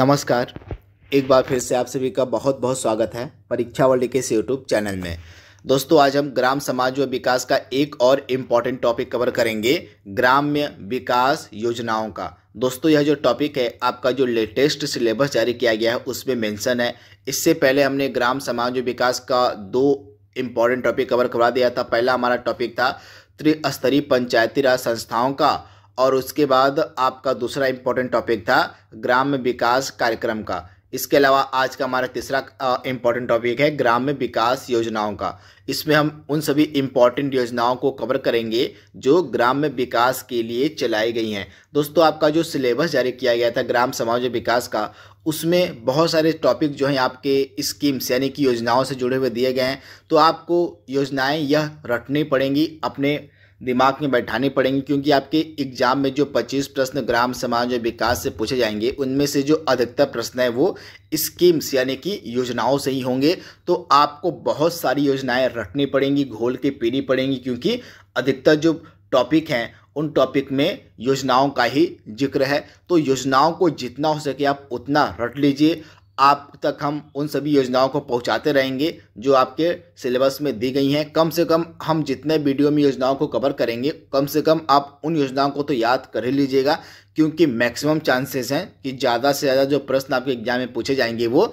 नमस्कार एक बार फिर से आप सभी का बहुत बहुत स्वागत है परीक्षा वर्ल्ड के इस यूट्यूब चैनल में दोस्तों आज हम ग्राम समाज व विकास का एक और इम्पॉर्टेंट टॉपिक कवर करेंगे ग्राम्य विकास योजनाओं का दोस्तों यह जो टॉपिक है आपका जो लेटेस्ट सिलेबस जारी किया गया है उसमें मेंशन है इससे पहले हमने ग्राम समाज विकास का दो इम्पॉर्टेंट टॉपिक कवर करवा दिया था पहला हमारा टॉपिक था त्रिस्तरीय पंचायती राज संस्थाओं का और उसके बाद आपका दूसरा इम्पोर्टेंट टॉपिक था ग्राम विकास कार्यक्रम का इसके अलावा आज का हमारा तीसरा इम्पॉर्टेंट टॉपिक है ग्राम्य विकास योजनाओं का इसमें हम उन सभी इम्पॉर्टेंट योजनाओं को कवर करेंगे जो ग्राम्य विकास के लिए चलाई गई हैं दोस्तों आपका जो सिलेबस जारी किया गया था ग्राम समाज विकास का उसमें बहुत सारे टॉपिक जो हैं आपके स्कीम्स यानी कि योजनाओं से जुड़े हुए दिए गए हैं तो आपको योजनाएँ यह रटनी पड़ेंगी अपने दिमाग में बैठानी पड़ेंगी क्योंकि आपके एग्जाम में जो 25 प्रश्न ग्राम समाज और विकास से पूछे जाएंगे उनमें से जो अधिकतर प्रश्न है वो स्कीम्स यानी कि योजनाओं से ही होंगे तो आपको बहुत सारी योजनाएं रटनी पड़ेंगी घोल के पीनी पड़ेंगी क्योंकि अधिकतर जो टॉपिक हैं उन टॉपिक में योजनाओं का ही जिक्र है तो योजनाओं को जितना हो सके आप उतना रट लीजिए आप तक हम उन सभी योजनाओं को पहुंचाते रहेंगे जो आपके सिलेबस में दी गई हैं कम से कम हम जितने वीडियो में योजनाओं को कवर करेंगे कम से कम आप उन योजनाओं को तो याद कर ही लीजिएगा क्योंकि मैक्सिमम चांसेस हैं कि ज़्यादा से ज़्यादा जो प्रश्न आपके एग्जाम में पूछे जाएंगे वो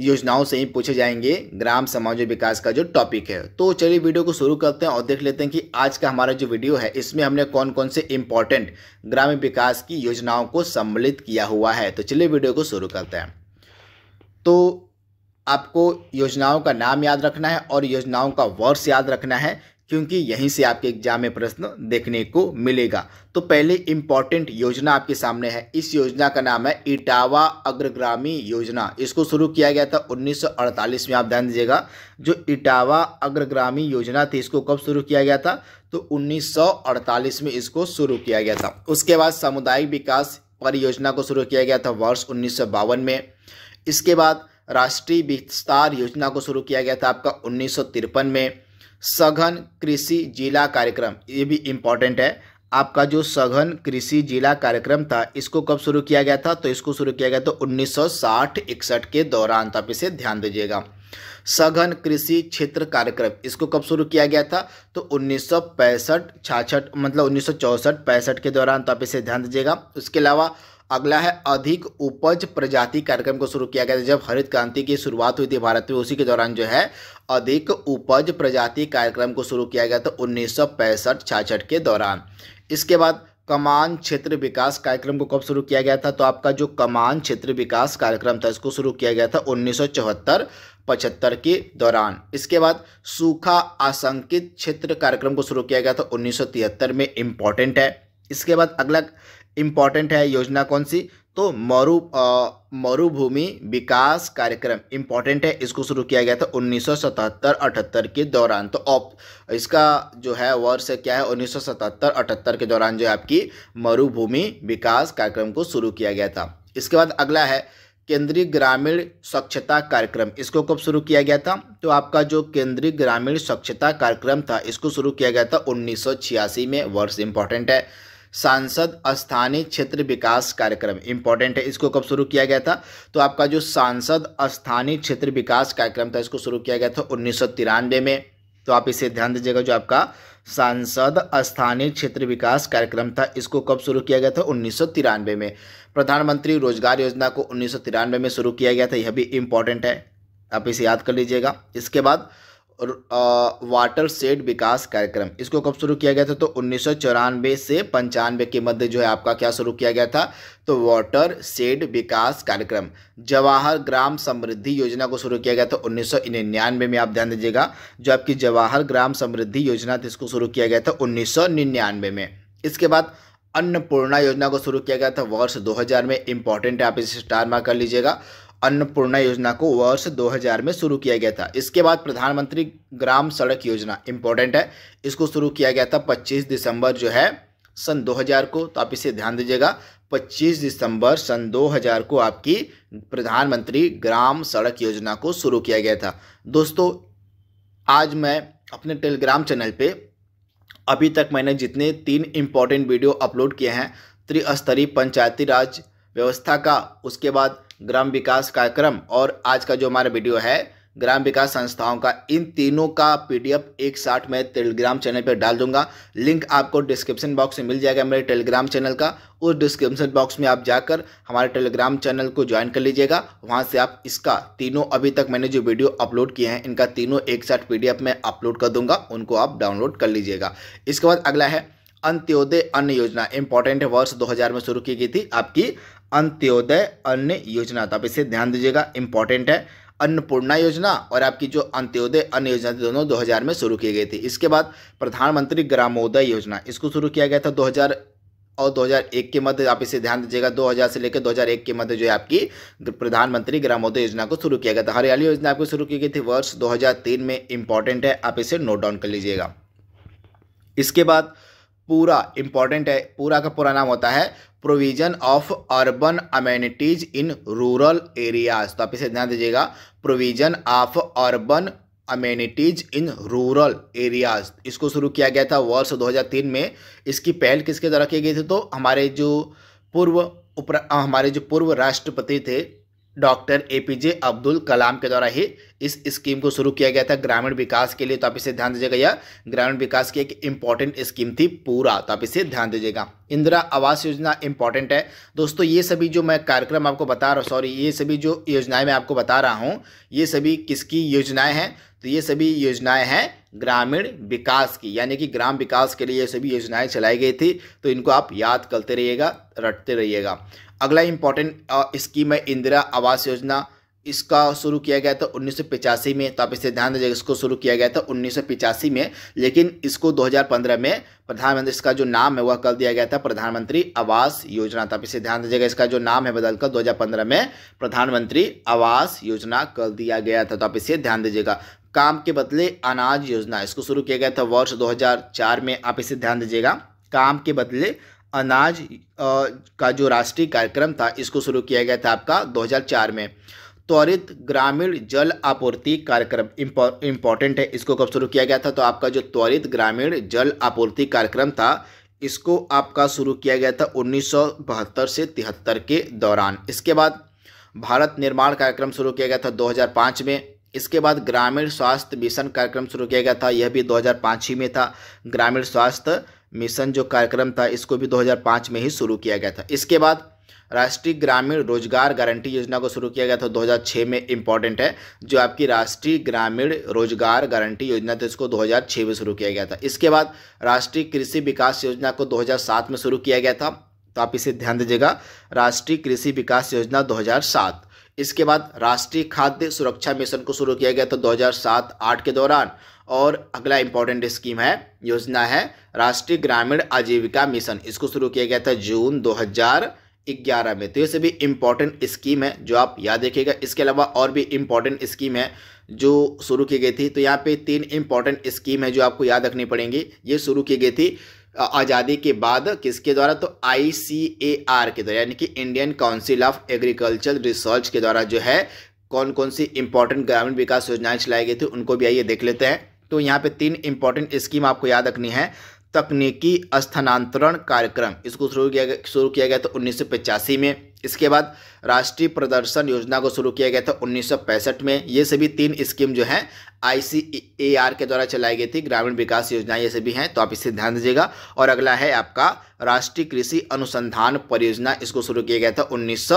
योजनाओं से ही पूछे जाएंगे ग्राम समाज विकास का जो टॉपिक है तो चलिए वीडियो को शुरू करते हैं और देख लेते हैं कि आज का हमारा जो वीडियो है इसमें हमने कौन कौन से इम्पॉर्टेंट ग्राम विकास की योजनाओं को सम्मिलित किया हुआ है तो चलिए वीडियो को शुरू करते हैं तो आपको योजनाओं का नाम याद रखना है और योजनाओं का वर्ष याद रखना है क्योंकि यहीं से आपके एग्जाम में प्रश्न देखने को मिलेगा तो पहले इम्पॉर्टेंट योजना आपके सामने है इस योजना का नाम है इटावा अग्रग्रामी योजना इसको शुरू किया गया था 1948 में आप ध्यान दीजिएगा जो इटावा अग्रग्रामी योजना थी इसको कब शुरू किया गया था तो 1948 में इसको शुरू किया गया था उसके बाद सामुदायिक विकास परियोजना को शुरू किया गया था वर्ष उन्नीस में इसके बाद राष्ट्रीय विस्तार योजना को शुरू किया गया था आपका उन्नीस में सघन कृषि जिला कार्यक्रम ये भी इम्पॉर्टेंट है आपका जो सघन कृषि जिला कार्यक्रम था इसको कब शुरू किया गया था तो इसको शुरू किया गया था 1960-61 के दौरान तो आप इसे ध्यान दीजिएगा सघन कृषि क्षेत्र कार्यक्रम इसको कब शुरू किया गया था तो उन्नीस सौ मतलब उन्नीस सौ के दौरान तो आप इसे ध्यान दीजिएगा उसके अलावा अगला है अधिक उपज प्रजाति कार्यक्रम को शुरू किया गया था जब हरित क्रांति की शुरुआत हुई थी भारत में उसी के दौरान जो है अधिक उपज प्रजाति कार्यक्रम को शुरू किया गया था उन्नीस सौ के दौरान इसके बाद कमान क्षेत्र विकास कार्यक्रम को कब शुरू किया गया था तो आपका जो कमान क्षेत्र विकास कार्यक्रम था इसको शुरू किया गया था उन्नीस सौ पचहत्तर के दौरान इसके बाद सूखा आशंकित क्षेत्र कार्यक्रम को शुरू किया गया था तिहत्तर में इम्पॉर्टेंट है इसके बाद अगला इम्पॉर्टेंट है योजना कौन सी तो मरु मरुभूमि विकास कार्यक्रम इम्पॉर्टेंट है इसको शुरू किया गया था उन्नीस सौ के दौरान तो ऑप इसका जो है वर्ष क्या है उन्नीस सौ के दौरान जो है आपकी मरुभूमि विकास कार्यक्रम को शुरू किया गया था इसके बाद अगला है केंद्रीय ग्रामीण स्वच्छता कार्यक्रम इसको कब शुरू किया गया था तो आपका जो केंद्रीय ग्रामीण स्वच्छता कार्यक्रम था इसको शुरू किया गया था उन्नीस में वर्ष इंपॉर्टेंट है सांसद स्थानीय क्षेत्र विकास कार्यक्रम इंपॉर्टेंट है इसको कब शुरू किया गया था तो आपका जो सांसद स्थानीय क्षेत्र विकास कार्यक्रम था इसको शुरू किया गया था उन्नीस में तो आप इसे ध्यान दीजिएगा जो आपका सांसद स्थानीय क्षेत्र विकास कार्यक्रम था इसको कब शुरू किया गया था उन्नीस में प्रधानमंत्री रोजगार योजना को उन्नीस में शुरू किया गया था यह भी इंपॉर्टेंट है आप इसे याद कर लीजिएगा इसके बाद वाटर सेड विकास कार्यक्रम इसको कब शुरू किया गया था तो उन्नीस से पंचानवे के मध्य जो है आपका क्या शुरू किया गया था तो वाटर सेड विकास कार्यक्रम जवाहर ग्राम समृद्धि योजना को शुरू किया गया था उन्नीस में आप ध्यान दीजिएगा जो आपकी जवाहर ग्राम समृद्धि योजना थी इसको शुरू किया गया था उन्नीस में इसके बाद अन्नपूर्णा योजना को शुरू किया गया था वर्ष 2000 में इंपॉर्टेंट आप इसे स्टार मार्क कर लीजिएगा अन्नपूर्णा योजना को वर्ष 2000 में शुरू किया गया था इसके बाद प्रधानमंत्री ग्राम सड़क योजना इंपॉर्टेंट है इसको शुरू किया गया था 25 दिसंबर जो है सन 2000 को तो आप इसे ध्यान दीजिएगा 25 दिसंबर सन 2000 को आपकी प्रधानमंत्री ग्राम सड़क योजना को शुरू किया गया था दोस्तों आज मैं अपने टेलीग्राम चैनल पर अभी तक मैंने जितने तीन इम्पॉर्टेंट वीडियो अपलोड किए हैं त्रिस्तरीय पंचायती राज व्यवस्था का उसके बाद ग्राम विकास कार्यक्रम और आज का जो हमारा वीडियो है ग्राम विकास संस्थाओं का इन तीनों का पीडीएफ एक साथ मैं टेलीग्राम चैनल पर डाल दूंगा लिंक आपको डिस्क्रिप्शन बॉक्स में मिल जाएगा मेरे टेलीग्राम चैनल का उस डिस्क्रिप्शन बॉक्स में आप जाकर हमारे टेलीग्राम चैनल को ज्वाइन कर लीजिएगा वहाँ से आप इसका तीनों अभी तक मैंने जो वीडियो अपलोड किए हैं इनका तीनों एक साथ पी मैं अपलोड कर दूंगा उनको आप डाउनलोड कर लीजिएगा इसके बाद अगला है अंत्योदय अन्न योजना इंपॉर्टेंट वर्ष 2000 में शुरू की गई थी आपकी अंत्योदय अन्न योजना तो आप इसे ध्यान दीजिएगा इंपॉर्टेंट है अन्नपूर्णा योजना और आपकी जो अंत्योदय अन्न योजना थी दोनों 2000 में शुरू की गई थी इसके बाद प्रधानमंत्री ग्रामोदय योजना इसको शुरू किया गया था 2000 और 2001 के मध्य आप इसे ध्यान दीजिएगा 2000 से लेकर 2001 के मध्य जो है आपकी प्रधानमंत्री ग्रामोदय योजना को शुरू किया गया था हरियाली योजना आपको शुरू की गई थी वर्ष दो में इंपॉर्टेंट है आप इसे नोट डाउन कर लीजिएगा इसके बाद पूरा इंपॉर्टेंट है पूरा का पूरा नाम होता है provision of urban amenities in rural areas तो आप इसे ध्यान दीजिएगा provision of urban amenities in rural areas इसको शुरू किया गया था वर्ष 2003 में इसकी पहल किसके द्वारा की गई थी तो हमारे जो पूर्व उप हमारे जो पूर्व राष्ट्रपति थे डॉक्टर एपीजे अब्दुल कलाम के द्वारा ही इस स्कीम को शुरू किया गया था ग्रामीण विकास के लिए तो आप इसे ध्यान दीजिएगा या ग्रामीण विकास की एक इंपॉर्टेंट स्कीम थी पूरा तो आप इसे ध्यान दीजिएगा इंदिरा आवास योजना इंपॉर्टेंट है दोस्तों ये सभी जो मैं कार्यक्रम आपको बता रहा हूँ सॉरी ये सभी जो योजनाएं मैं आपको बता रहा हूँ ये सभी किसकी योजनाएं हैं तो ये सभी योजनाएं हैं ग्रामीण विकास की यानी कि ग्राम विकास के लिए ये सभी योजनाएं चलाई गई थी तो इनको आप याद करते रहिएगा रटते रहिएगा अगला इंपॉर्टेंट स्कीम है इंदिरा आवास योजना इसका शुरू किया गया था उन्नीस में तो आप इसे ध्यान दीजिएगा इसको शुरू किया गया था उन्नीस में लेकिन इसको 2015 में प्रधानमंत्री इसका जो नाम है वह कर दिया गया था प्रधानमंत्री आवास योजना तो आप इसे ध्यान दीजिएगा इसका जो नाम है बदलकर 2015 में प्रधानमंत्री आवास योजना कर दिया गया था तो आप इसे ध्यान दीजिएगा काम के बदले अनाज योजना इसको शुरू किया गया था वर्ष दो में आप इसे ध्यान दीजिएगा काम के बदले अनाज का जो राष्ट्रीय कार्यक्रम था इसको शुरू किया गया था आपका 2004 में त्वरित ग्रामीण जल आपूर्ति कार्यक्रम इम्पोर्टेंट है इसको कब शुरू किया गया था तो आपका जो त्वरित ग्रामीण जल आपूर्ति कार्यक्रम था इसको आपका शुरू किया गया था उन्नीस से तिहत्तर के दौरान इसके बाद भारत निर्माण कार्यक्रम शुरू किया गया था 2005 में इसके बाद ग्रामीण स्वास्थ्य मिशन कार्यक्रम शुरू किया गया था यह भी 2005 ही में था ग्रामीण स्वास्थ्य मिशन जो कार्यक्रम था इसको भी 2005 में ही शुरू किया गया था इसके बाद राष्ट्रीय ग्रामीण रोजगार गारंटी योजना को शुरू किया गया था 2006 में इम्पॉर्टेंट है जो आपकी राष्ट्रीय ग्रामीण रोजगार गारंटी योजना थी इसको 2006 में शुरू किया गया था इसके बाद राष्ट्रीय कृषि विकास योजना को 2007 में शुरू किया गया था तो आप इसे ध्यान दीजिएगा राष्ट्रीय कृषि विकास योजना दो इसके बाद राष्ट्रीय खाद्य सुरक्षा मिशन को शुरू किया गया था दो हजार के दौरान और अगला इंपॉर्टेंट स्कीम है योजना है राष्ट्रीय ग्रामीण आजीविका मिशन इसको शुरू किया गया था जून 2011 में तो ये सभी इंपॉर्टेंट स्कीम है जो आप याद रखिएगा इसके अलावा और भी इंपॉर्टेंट स्कीम है जो शुरू की गई थी तो यहाँ पे तीन इंपॉर्टेंट स्कीम है जो आपको याद रखनी पड़ेंगी ये शुरू की गई थी आज़ादी के बाद किसके द्वारा तो आई सी ए आर के द्वारा यानी कि Indian council of agriculture research के द्वारा जो है कौन कौन सी इंपॉर्टेंट ग्रामीण विकास योजनाएं चलाई गई थी उनको भी आइए देख लेते हैं तो यहाँ पे तीन इंपॉर्टेंट स्कीम आपको याद रखनी है तकनीकी स्थानांतरण कार्यक्रम इसको शुरू किया गया शुरू किया गया तो उन्नीस में इसके बाद राष्ट्रीय प्रदर्शन योजना को शुरू किया गया था उन्नीस में ये सभी तीन स्कीम जो हैं आईसीएआर के द्वारा चलाई गई थी ग्रामीण विकास योजना ये सभी हैं तो आप इसे ध्यान दीजिएगा और अगला है आपका राष्ट्रीय कृषि अनुसंधान परियोजना इसको शुरू किया गया था उन्नीस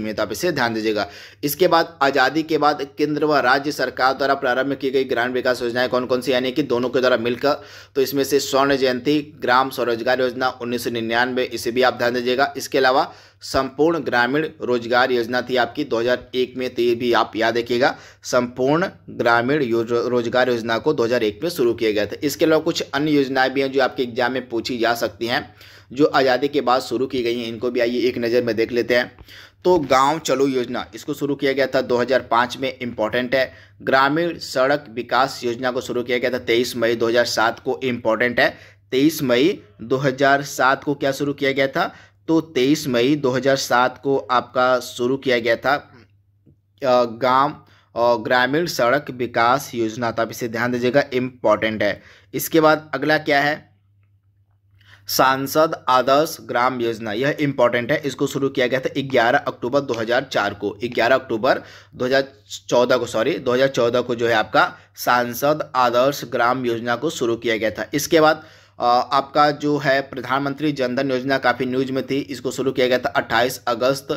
में तो आप इसे ध्यान दीजिएगा इसके बाद आज़ादी के बाद केंद्र व राज्य सरकार द्वारा प्रारंभ की गई ग्रामीण विकास योजनाएं कौन कौन सी यानी कि दोनों के द्वारा मिलकर तो इसमें से स्वर्ण जयंती ग्राम स्वरोजगार योजना उन्नीस इसे भी आप ध्यान दीजिएगा इसके अलावा संपूर्ण ग्रामीण रोजगार योजना थी आपकी 2001 में तो ये भी आप याद रखिएगा संपूर्ण ग्रामीण रोजगार योजना को 2001 में शुरू किया गया था इसके अलावा कुछ अन्य योजनाएं भी हैं जो आपके एग्जाम में पूछी जा सकती हैं जो आज़ादी के बाद शुरू की गई हैं इनको भी आइए एक नज़र में देख लेते हैं तो गांव चलो योजना इसको शुरू किया गया था 2005 में इम्पॉर्टेंट है ग्रामीण सड़क विकास योजना को शुरू किया गया था 23 मई 2007 को इम्पॉर्टेंट है 23 मई 2007 को क्या शुरू किया गया था तो 23 मई 2007 को आपका शुरू किया गया था गांव और ग्रामीण सड़क विकास योजना तो आप इसे ध्यान दीजिएगा इम्पॉर्टेंट है इसके बाद अगला क्या है सांसद आदर्श ग्राम योजना यह इम्पॉर्टेंट है इसको शुरू किया गया था 11 अक्टूबर 2004 को 11 अक्टूबर 2014 को सॉरी 2014 को जो है आपका सांसद आदर्श ग्राम योजना को शुरू किया गया था इसके बाद आपका जो है प्रधानमंत्री जनधन योजना काफ़ी न्यूज में थी इसको शुरू किया गया था 28 अगस्त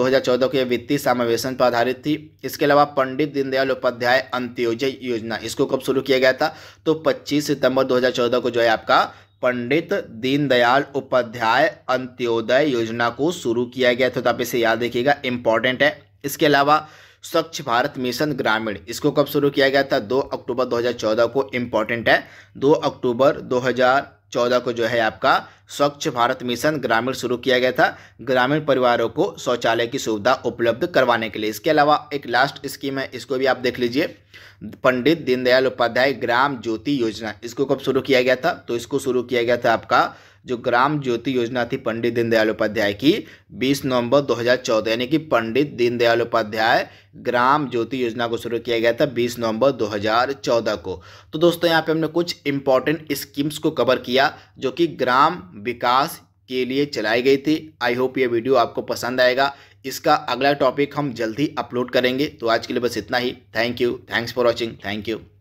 2014 के वित्तीय समावेशन पर आधारित थी इसके अलावा पंडित दीनदयाल उपाध्याय अंत्योजय योजना इसको कब शुरू किया गया था तो 25 सितंबर 2014 को जो है आपका पंडित दीनदयाल उपाध्याय अंत्योदय योजना को शुरू किया गया था तो आप इसे याद रखिएगा इंपॉर्टेंट है इसके अलावा स्वच्छ भारत मिशन ग्रामीण इसको कब शुरू किया गया था 2 अक्टूबर 2014 को इम्पोर्टेंट है 2 अक्टूबर 2014 को जो है आपका स्वच्छ भारत मिशन ग्रामीण शुरू किया गया था ग्रामीण परिवारों को शौचालय की सुविधा उपलब्ध करवाने के लिए इसके अलावा एक लास्ट स्कीम है इसको भी आप देख लीजिए पंडित दीनदयाल उपाध्याय ग्राम ज्योति योजना इसको कब शुरू किया गया था तो इसको शुरू किया गया था आपका जो ग्राम ज्योति योजना थी पंडित दीनदयाल उपाध्याय की 20 नवंबर 2014 यानी कि पंडित दीनदयाल उपाध्याय ग्राम ज्योति योजना को शुरू किया गया था 20 नवंबर 2014 को तो दोस्तों यहाँ पे हमने कुछ इंपॉर्टेंट स्कीम्स को कवर किया जो कि ग्राम विकास के लिए चलाई गई थी आई होप ये वीडियो आपको पसंद आएगा इसका अगला टॉपिक हम जल्द ही अपलोड करेंगे तो आज के लिए बस इतना ही thank you thanks for watching thank you